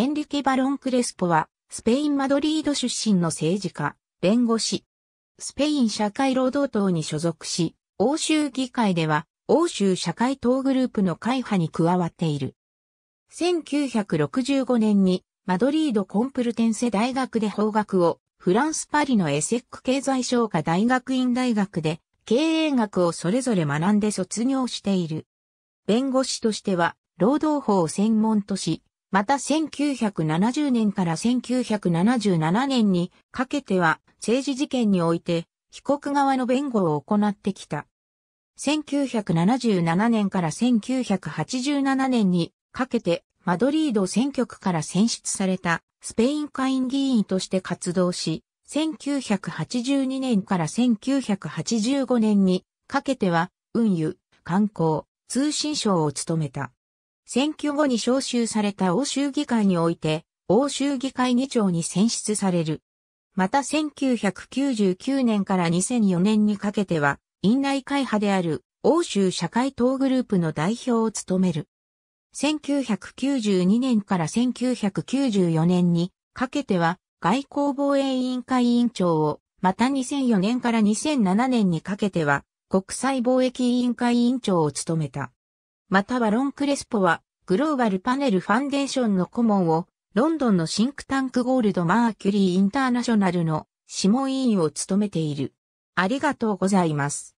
エンリケ・バロン・クレスポは、スペイン・マドリード出身の政治家、弁護士。スペイン社会労働党に所属し、欧州議会では、欧州社会党グループの会派に加わっている。1965年に、マドリード・コンプルテンセ大学で法学を、フランス・パリのエセック経済商科大学院大学で、経営学をそれぞれ学んで卒業している。弁護士としては、労働法を専門とし、また1970年から1977年にかけては政治事件において被告側の弁護を行ってきた。1977年から1987年にかけてマドリード選挙区から選出されたスペイン会員議員として活動し、1982年から1985年にかけては運輸、観光、通信省を務めた。選挙後に召集された欧州議会において、欧州議会議長に選出される。また1999年から2004年にかけては、院内会派である欧州社会党グループの代表を務める。1992年から1994年にかけては外交防衛委員会委員長を、また2004年から2007年にかけては国際貿易委員会委員長を務めた。またはロン・クレスポは、グローバルパネルファンデーションの顧問を、ロンドンのシンクタンクゴールド・マーキュリー・インターナショナルの諮問委員を務めている。ありがとうございます。